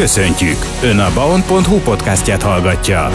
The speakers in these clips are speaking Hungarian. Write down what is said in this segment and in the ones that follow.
Köszöntjük! Ön a baon.hu podcastját hallgatja.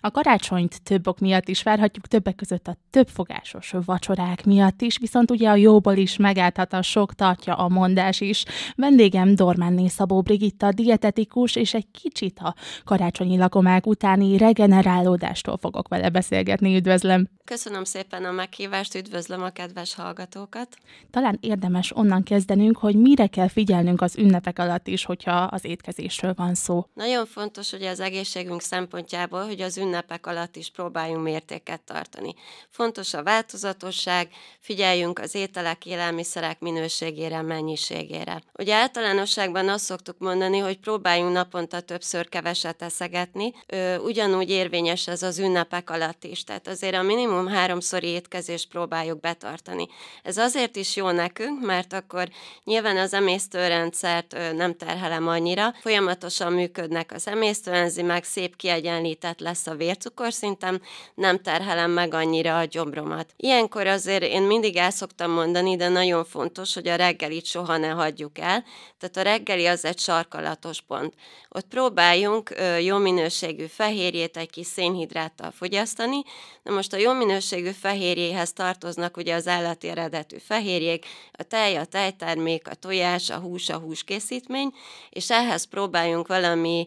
A karácsonyt több ok miatt is várhatjuk, többek között a többfogásos vacsorák miatt is, viszont ugye a jóból is megállhat a sok, tartja a mondás is. Vendégem Dormánné Szabó Brigitta, dietetikus, és egy kicsit a karácsonyi lakomák utáni regenerálódástól fogok vele beszélgetni. Üdvözlöm! Köszönöm szépen a meghívást, üdvözlöm a kedves hallgatókat! Talán érdemes onnan kezdenünk, hogy mire kell figyelnünk az ünnepek alatt is, hogyha az étkezésről van szó. Nagyon fontos, hogy az egészségünk szempontjából, hogy az ünnep ünnepek alatt is próbáljunk mértéket tartani. Fontos a változatosság, figyeljünk az ételek, élelmiszerek minőségére, mennyiségére. Ugye általánosságban azt szoktuk mondani, hogy próbáljunk naponta többször keveset eszegetni, Ö, ugyanúgy érvényes ez az ünnepek alatt is, tehát azért a minimum háromszori étkezést próbáljuk betartani. Ez azért is jó nekünk, mert akkor nyilván az emésztőrendszert nem terhelem annyira, folyamatosan működnek az emésztőenzimek, szép kiegyenlített lesz a vércukorszintem, nem terhelem meg annyira a gyomromat. Ilyenkor azért én mindig el szoktam mondani, de nagyon fontos, hogy a reggelit soha ne hagyjuk el, tehát a reggeli az egy sarkalatos pont. Ott próbáljunk jó minőségű fehérjét egy kis szénhidráttal fogyasztani. Na most a jó minőségű fehérjéhez tartoznak ugye az állati eredetű fehérjék, a tej, a tejtermék, a tojás, a hús, a húskészítmény, és ehhez próbáljunk valami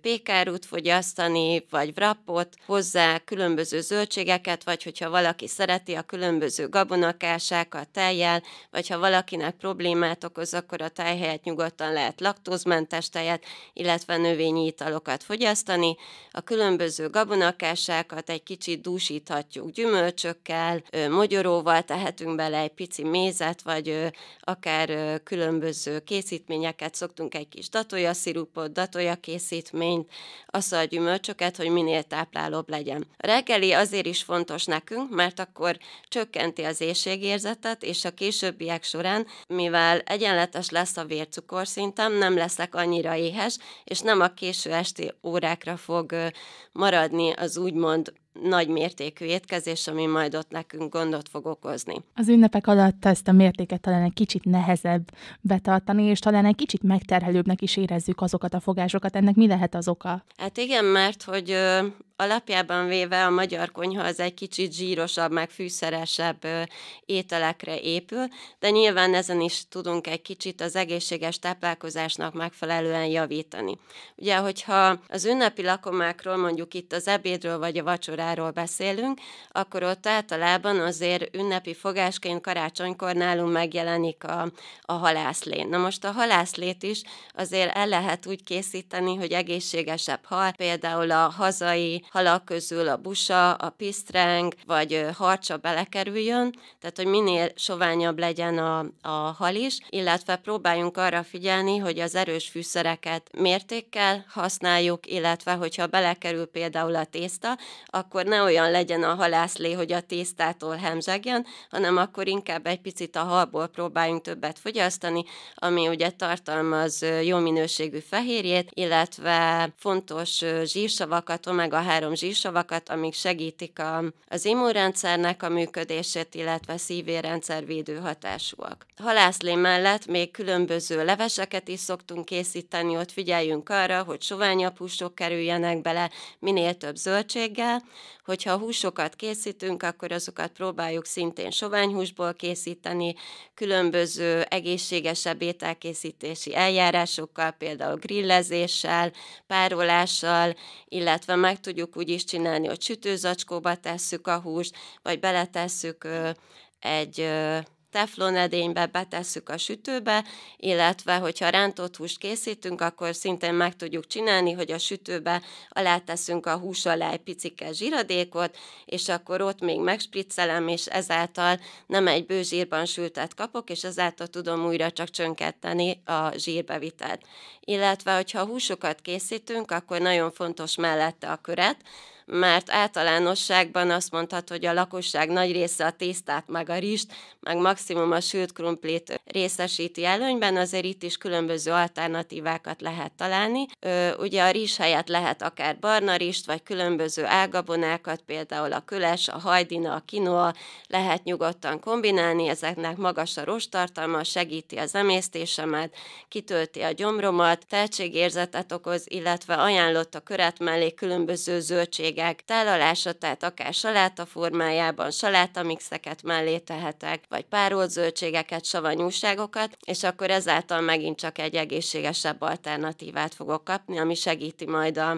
pékárút fogyasztani, vagy wrap ráppot, hozzá különböző zöldségeket, vagy hogyha valaki szereti a különböző gabonakásákat, tejjel, vagy ha valakinek problémát okoz, akkor a tej helyett nyugodtan lehet laktózmentes tejet, illetve növényi italokat fogyasztani. A különböző gabonakásákat egy kicsit dúsíthatjuk gyümölcsökkel, mogyoróval tehetünk bele egy pici mézet, vagy akár különböző készítményeket szoktunk egy kis datoja szirupot, datoja készítményt, azzal a gyümölcsöket, hogy minél táplálóbb legyen. A reggeli azért is fontos nekünk, mert akkor csökkenti az éjségérzetet, és a későbbiek során, mivel egyenletes lesz a vércukorszintem, nem leszek annyira éhes, és nem a késő esti órákra fog maradni az úgymond nagy mértékű étkezés, ami majd ott nekünk gondot fog okozni. Az ünnepek alatt ezt a mértéket talán egy kicsit nehezebb betartani, és talán egy kicsit megterhelőbbnek is érezzük azokat a fogásokat. Ennek mi lehet az oka? Hát igen, mert hogy ö, alapjában véve a magyar konyha az egy kicsit zsírosabb, meg fűszeresebb ö, ételekre épül, de nyilván ezen is tudunk egy kicsit az egészséges táplálkozásnak megfelelően javítani. Ugye, hogyha az ünnepi lakomákról, mondjuk itt az ebédről vagy a vacsoráról Európáról beszélünk, akkor ott általában azért ünnepi fogásként karácsonykor nálunk megjelenik a, a halászlé. Na most a halászlét is azért el lehet úgy készíteni, hogy egészségesebb hal, például a hazai halak közül a busa, a pisztreng, vagy harcsa belekerüljön, tehát hogy minél soványabb legyen a, a hal is, illetve próbáljunk arra figyelni, hogy az erős fűszereket mértékkel használjuk, illetve hogyha belekerül például a tészta, akkor akkor ne olyan legyen a halászlé, hogy a tésztától hemzsegjen, hanem akkor inkább egy picit a halból próbáljunk többet fogyasztani, ami ugye tartalmaz jó minőségű fehérjét, illetve fontos zsírsavakat, omega-3 zsírsavakat, amik segítik a, az immunrendszernek a működését, illetve szívérendszer védő hatásúak. Halászlé mellett még különböző leveseket is szoktunk készíteni, ott figyeljünk arra, hogy soványabb húsok kerüljenek bele, minél több zöldséggel, hogyha húsokat készítünk, akkor azokat próbáljuk szintén sovány húsból készíteni, különböző egészségesebb ételkészítési eljárásokkal, például grillezéssel, párolással, illetve meg tudjuk úgy is csinálni, hogy sütőzacskóba tesszük a húst, vagy beletesszük egy teflonedénybe betesszük a sütőbe, illetve hogyha rántott húst készítünk, akkor szintén meg tudjuk csinálni, hogy a sütőbe alá teszünk a hús alá egy picike zsiradékot, és akkor ott még megspriccelem, és ezáltal nem egy bő zsírban sültet kapok, és ezáltal tudom újra csak csönketteni a zsírbevitelt. Illetve, hogyha húsokat készítünk, akkor nagyon fontos mellette a köret, mert általánosságban azt mondhat, hogy a lakosság nagy része a tésztát, meg a rist, meg maximum a sült krumplit részesíti előnyben, azért itt is különböző alternatívákat lehet találni. Ö, ugye a rizs helyett lehet akár barna rist, vagy különböző ágabonákat, például a köles, a hajdina, a kinoa lehet nyugodtan kombinálni, ezeknek magas a rostartalma, segíti az emésztésemet, kitölti a gyomromat, tehetségérzetet okoz, illetve ajánlott a köret mellé különböző zöldség zöldségek tálalása, tehát akár saláta formájában salátamixeket mellé tehetek, vagy párolt zöldségeket, savanyúságokat, és akkor ezáltal megint csak egy egészségesebb alternatívát fogok kapni, ami segíti majd a,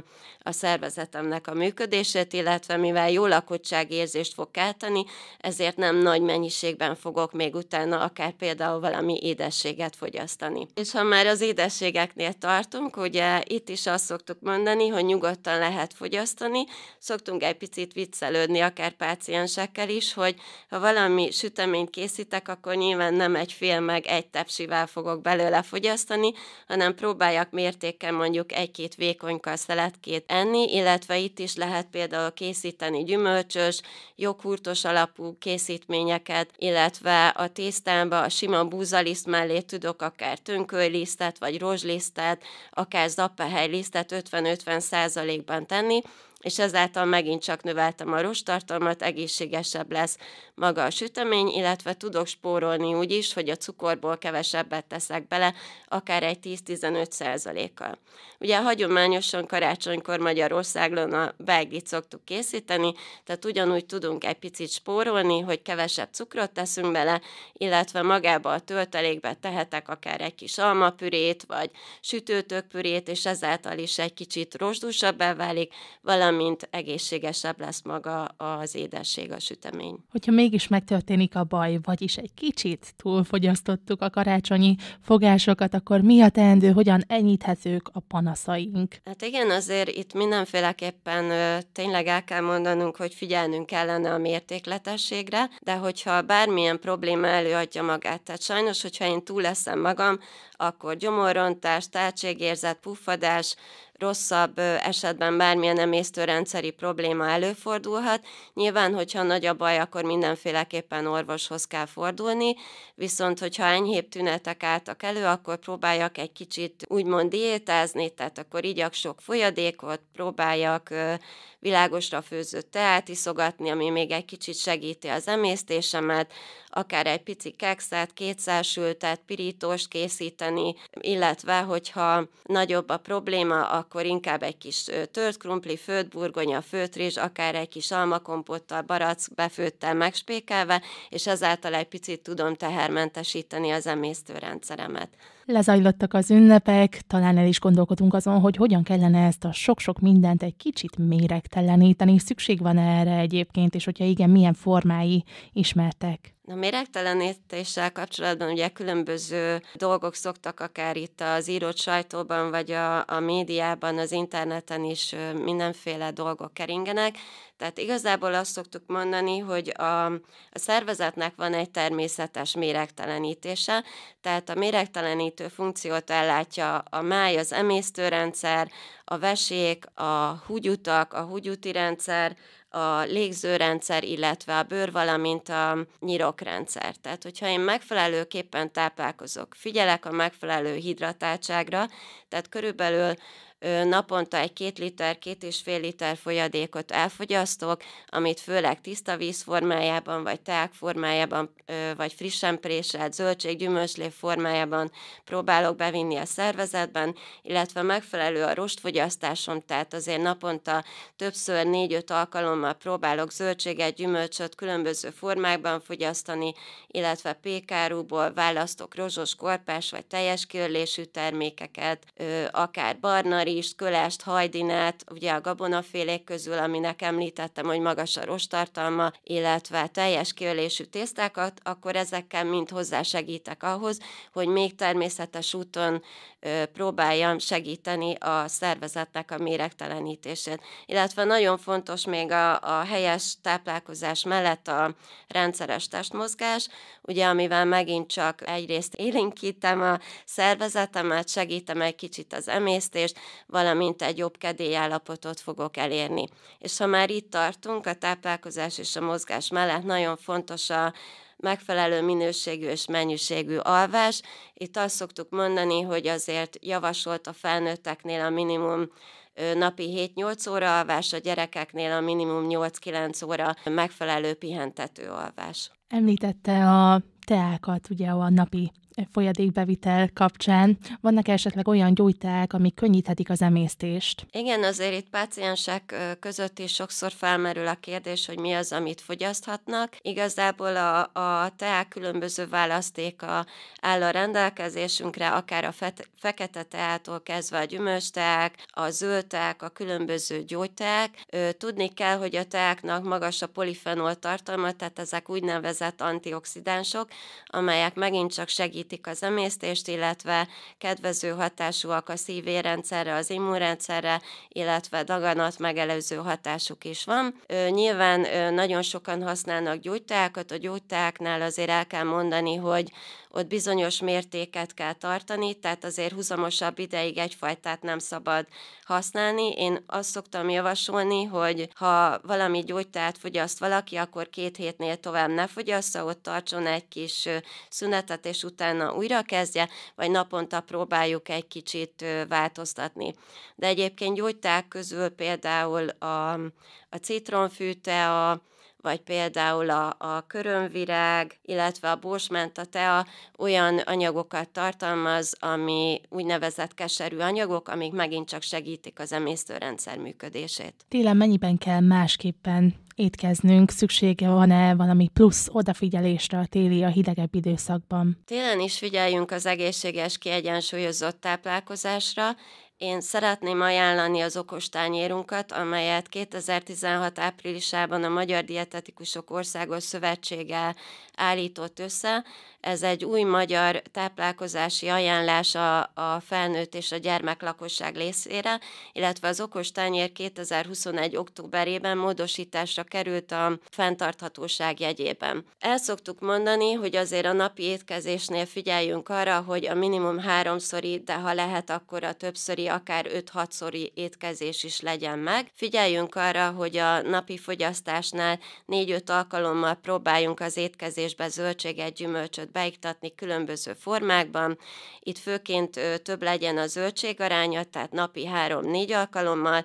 a szervezetemnek a működését, illetve mivel jó lakottságérzést fog kelteni, ezért nem nagy mennyiségben fogok még utána akár például valami édességet fogyasztani. És ha már az édességeknél tartunk, ugye itt is azt szoktuk mondani, hogy nyugodtan lehet fogyasztani, szoktunk egy picit viccelődni akár páciensekkel is, hogy ha valami süteményt készítek, akkor nyilván nem egy fél meg egy tepsivel fogok belőle fogyasztani, hanem próbáljak mértékkel mondjuk egy-két vékony szeletkét enni, illetve itt is lehet például készíteni gyümölcsös, joghurtos alapú készítményeket, illetve a tésztámba a sima búzaliszt mellé tudok akár tönkölylisztet, vagy rozslisztet, akár zappehelylisztet 50-50 százalékban tenni, és ezáltal megint csak növeltem a rostartalmat, egészségesebb lesz maga a sütemény, illetve tudok spórolni úgy is, hogy a cukorból kevesebbet teszek bele, akár egy 10-15%-kal. Ugye hagyományosan karácsonykor Magyarországon a beiglit szoktuk készíteni, tehát ugyanúgy tudunk egy picit spórolni, hogy kevesebb cukrot teszünk bele, illetve magába a töltelékbe tehetek akár egy kis almapürét, vagy sütőtökpürét, és ezáltal is egy kicsit rozsdusabbá válik, valami mint egészségesebb lesz maga az édesség, a sütemény. Hogyha mégis megtörténik a baj, vagyis egy kicsit túlfogyasztottuk a karácsonyi fogásokat, akkor mi a teendő, hogyan enyíthetők a panaszaink? Hát igen, azért itt mindenféleképpen ö, tényleg el kell mondanunk, hogy figyelnünk kellene a mértékletességre, de hogyha bármilyen probléma előadja magát, tehát sajnos, hogyha én túl leszem magam, akkor gyomorrontás, tehetségérzet, puffadás, rosszabb esetben bármilyen emésztőrendszeri probléma előfordulhat. Nyilván, hogyha nagy a baj, akkor mindenféleképpen orvoshoz kell fordulni, viszont hogyha enyhébb tünetek álltak elő, akkor próbáljak egy kicsit úgymond diétázni, tehát akkor igyak sok folyadékot, próbáljak világosra főzött teát iszogatni, ami még egy kicsit segíti az emésztésemet, akár egy pici kekszet, kétszásültet, pirítóst készíteni, illetve hogyha nagyobb a probléma, akkor akkor inkább egy kis tört krumpli, főtt burgonya, főtt rizs, akár egy kis almakompottal, barack befőttel megspékelve, és ezáltal egy picit tudom tehermentesíteni az emésztőrendszeremet. Lezajlottak az ünnepek, talán el is gondolkodunk azon, hogy hogyan kellene ezt a sok-sok mindent egy kicsit méregteleníteni. Szükség van erre egyébként, és hogyha igen, milyen formái ismertek? A méregtelenítéssel kapcsolatban ugye különböző dolgok szoktak akár itt az írott sajtóban, vagy a, a médiában, az interneten is mindenféle dolgok keringenek, tehát igazából azt szoktuk mondani, hogy a, a szervezetnek van egy természetes méregtelenítése, tehát a méregtelenítő funkciót ellátja a máj, az emésztőrendszer, a vesék, a húgyutak, a húgyuti rendszer, a légzőrendszer, illetve a bőr, valamint a nyirokrendszer. Tehát, hogyha én megfelelőképpen táplálkozok, figyelek a megfelelő hidratáltságra, tehát körülbelül naponta egy két liter, két és fél liter folyadékot elfogyasztok, amit főleg tiszta víz formájában, vagy teák formájában, vagy frissen préselt zöldség, gyümölcslé formájában próbálok bevinni a szervezetben, illetve megfelelő a rostfogyasztásom, tehát azért naponta többször négy-öt alkalommal próbálok zöldséget, gyümölcsöt különböző formákban fogyasztani, illetve pékárúból választok rozsos, korpás vagy teljes körlésű termékeket, akár barnari, rizst, kölest, hajdinát, ugye a gabonafélék közül, aminek említettem, hogy magas a rostartalma, illetve teljes kiölésű tésztákat, akkor ezekkel mind hozzásegítek ahhoz, hogy még természetes úton ö, próbáljam segíteni a szervezetnek a méregtelenítését. Illetve nagyon fontos még a, a helyes táplálkozás mellett a rendszeres testmozgás, ugye amivel megint csak egyrészt élénkítem a szervezetemet, segítem egy kicsit az emésztést, valamint egy jobb kedélyállapotot fogok elérni. És ha már itt tartunk, a táplálkozás és a mozgás mellett nagyon fontos a megfelelő minőségű és mennyiségű alvás. Itt azt szoktuk mondani, hogy azért javasolt a felnőtteknél a minimum napi 7-8 óra alvás, a gyerekeknél a minimum 8-9 óra megfelelő pihentető alvás. Említette a teákat ugye a napi eh, folyadékbevitel kapcsán. Vannak esetleg olyan gyógyteák, amik könnyíthetik az emésztést? Igen, azért itt páciensek között is sokszor felmerül a kérdés, hogy mi az, amit fogyaszthatnak. Igazából a, a teák különböző választéka áll a rendelkezésünkre, akár a fe- fekete teától kezdve a gyümölcs teák, a zöld teák, a különböző gyógyteák. Tudni kell, hogy a teáknak magas a polifenol tartalma, tehát ezek úgynevezett antioxidánsok, amelyek megint csak segítik az emésztést, illetve kedvező hatásúak a szívérendszerre, az immunrendszerre, illetve daganat megelőző hatásuk is van. Nyilván nagyon sokan használnak gyógytákat, a gyógytáknál azért el kell mondani, hogy ott bizonyos mértéket kell tartani, tehát azért huzamosabb ideig egyfajtát nem szabad használni. Én azt szoktam javasolni, hogy ha valami gyógytát fogyaszt valaki, akkor két hétnél tovább ne fogyassza, ott tartson egy kis szünetet, és utána újra kezdje, vagy naponta próbáljuk egy kicsit változtatni. De egyébként gyógyták közül például a, a citronfűte, a vagy például a, a körömvirág, illetve a borsmenta tea olyan anyagokat tartalmaz, ami úgynevezett keserű anyagok, amik megint csak segítik az emésztőrendszer működését. Télen mennyiben kell másképpen étkeznünk, szüksége van-e valami plusz odafigyelésre a téli, a hidegebb időszakban? Télen is figyeljünk az egészséges, kiegyensúlyozott táplálkozásra, én szeretném ajánlani az okostányérunkat, amelyet 2016 áprilisában a Magyar Dietetikusok Országos Szövetsége állított össze. Ez egy új magyar táplálkozási ajánlás a, a felnőtt és a gyermek lakosság részére, illetve az okostányér 2021. októberében módosításra került a fenntarthatóság jegyében. El szoktuk mondani, hogy azért a napi étkezésnél figyeljünk arra, hogy a minimum háromszori, de ha lehet, akkor a többszöri akár 5-6-szori étkezés is legyen meg. Figyeljünk arra, hogy a napi fogyasztásnál 4-5 alkalommal próbáljunk az étkezésbe zöldséget, gyümölcsöt beiktatni különböző formákban. Itt főként több legyen a zöldség aránya, tehát napi 3-4 alkalommal,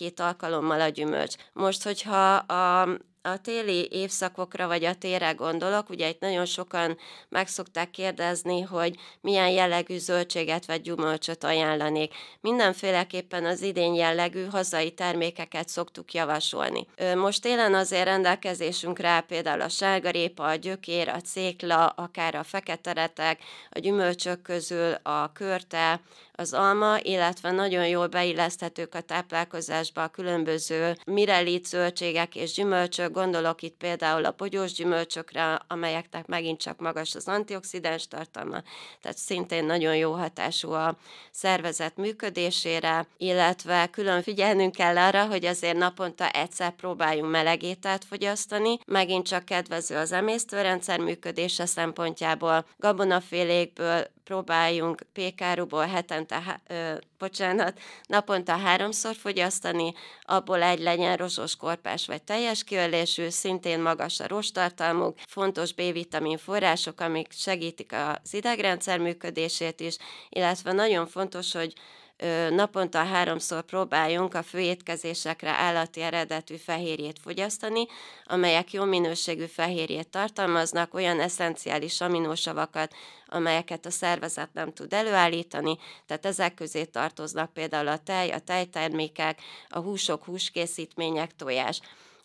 1-2 alkalommal a gyümölcs. Most, hogyha a a téli évszakokra vagy a tére gondolok, ugye itt nagyon sokan meg szokták kérdezni, hogy milyen jellegű zöldséget vagy gyümölcsöt ajánlanék. Mindenféleképpen az idén jellegű hazai termékeket szoktuk javasolni. Most télen azért rendelkezésünk rá például a sárgarépa, a gyökér, a cékla, akár a fekete retek, a gyümölcsök közül a körte, az alma, illetve nagyon jól beilleszthetők a táplálkozásba a különböző mirelit zöldségek és gyümölcsök, gondolok itt például a bogyós gyümölcsökre, amelyeknek megint csak magas az antioxidáns tartalma, tehát szintén nagyon jó hatású a szervezet működésére, illetve külön figyelnünk kell arra, hogy azért naponta egyszer próbáljunk melegételt fogyasztani, megint csak kedvező az emésztőrendszer működése szempontjából, gabonafélékből próbáljunk pékáruból hetente bocsánat, naponta háromszor fogyasztani, abból egy legyen rozsos korpás vagy teljes kiölésű, szintén magas a rostartalmuk, fontos B-vitamin források, amik segítik az idegrendszer működését is, illetve nagyon fontos, hogy naponta háromszor próbáljunk a főétkezésekre állati eredetű fehérjét fogyasztani, amelyek jó minőségű fehérjét tartalmaznak, olyan eszenciális aminósavakat, amelyeket a szervezet nem tud előállítani, tehát ezek közé tartoznak például a tej, a tejtermékek, a húsok, húskészítmények, tojás.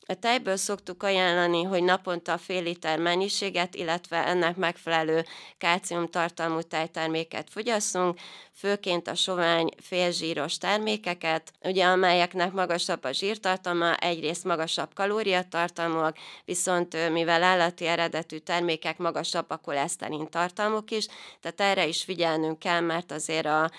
A tejből szoktuk ajánlani, hogy naponta fél liter mennyiséget, illetve ennek megfelelő kálciumtartalmú tejterméket fogyasszunk főként a sovány félzsíros termékeket, ugye amelyeknek magasabb a zsírtartalma, egyrészt magasabb kalóriatartalmúak, viszont mivel állati eredetű termékek magasabb a koleszterin tartalmuk is, tehát erre is figyelnünk kell, mert azért a,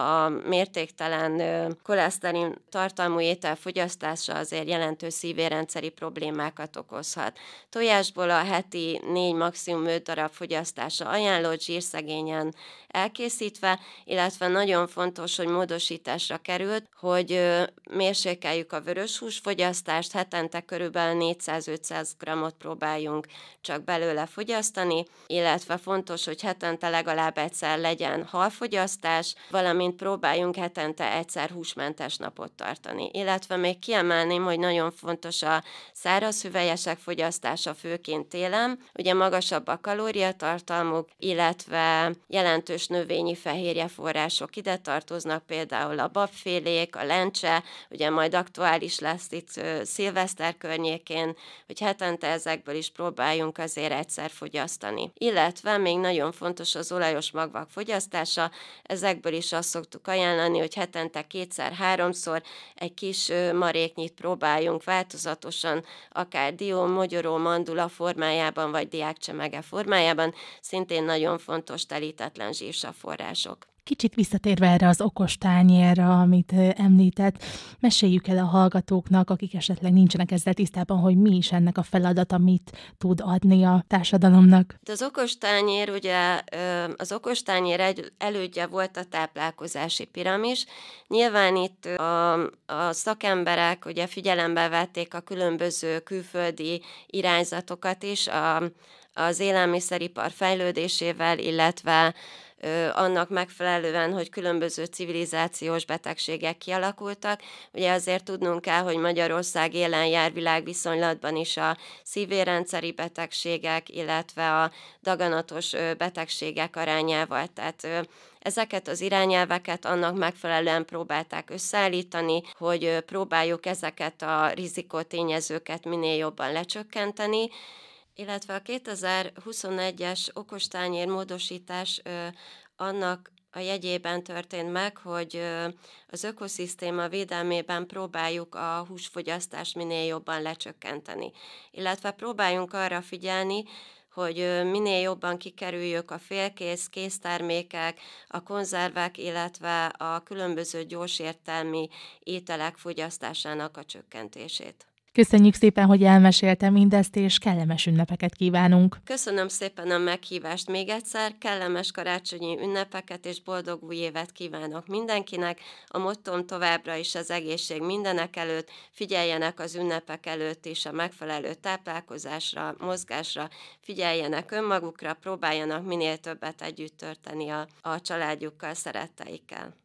a mértéktelen koleszterin tartalmú étel fogyasztása azért jelentős szívérendszeri problémákat okozhat. Tojásból a heti 4 maximum 5 darab fogyasztása ajánlott zsírszegényen elkészítve, illetve illetve nagyon fontos, hogy módosításra került, hogy mérsékeljük a vörös húsfogyasztást, hetente körülbelül 400-500 g próbáljunk csak belőle fogyasztani, illetve fontos, hogy hetente legalább egyszer legyen halfogyasztás, valamint próbáljunk hetente egyszer húsmentes napot tartani. Illetve még kiemelném, hogy nagyon fontos a száraz hüvelyesek fogyasztása, főként télen. Ugye magasabb a kalóriatartalmuk, illetve jelentős növényi fehérje forrás források ide tartoznak, például a babfélék, a lencse, ugye majd aktuális lesz itt szilveszter környékén, hogy hetente ezekből is próbáljunk azért egyszer fogyasztani. Illetve még nagyon fontos az olajos magvak fogyasztása, ezekből is azt szoktuk ajánlani, hogy hetente kétszer-háromszor egy kis maréknyit próbáljunk változatosan, akár dió, magyaró, mandula formájában, vagy diákcsemege formájában, szintén nagyon fontos telítetlen zsírsa források. Kicsit visszatérve erre az okos tányérra, amit említett, meséljük el a hallgatóknak, akik esetleg nincsenek ezzel tisztában, hogy mi is ennek a feladat, amit tud adni a társadalomnak. Hát az okos tányér, ugye az okos tányér elődje volt a táplálkozási piramis. Nyilván itt a, a szakemberek ugye figyelembe vették a különböző külföldi irányzatokat is, a, az élelmiszeripar fejlődésével, illetve annak megfelelően, hogy különböző civilizációs betegségek kialakultak. Ugye azért tudnunk kell, hogy Magyarország élen jár világviszonylatban is a szívérendszeri betegségek, illetve a daganatos betegségek arányával. Tehát ezeket az irányelveket annak megfelelően próbálták összeállítani, hogy próbáljuk ezeket a rizikotényezőket minél jobban lecsökkenteni, illetve a 2021-es okostányér módosítás annak a jegyében történt meg, hogy az ökoszisztéma védelmében próbáljuk a húsfogyasztást minél jobban lecsökkenteni, illetve próbáljunk arra figyelni, hogy minél jobban kikerüljük a félkész, késztermékek, a konzervek, illetve a különböző gyorsértelmi ételek fogyasztásának a csökkentését. Köszönjük szépen, hogy elmesélte mindezt, és kellemes ünnepeket kívánunk. Köszönöm szépen a meghívást még egyszer, kellemes karácsonyi ünnepeket és boldog új évet kívánok mindenkinek. A mottom továbbra is az egészség mindenek előtt, figyeljenek az ünnepek előtt is a megfelelő táplálkozásra, mozgásra, figyeljenek önmagukra, próbáljanak minél többet együtt törteni a, a családjukkal, szeretteikkel.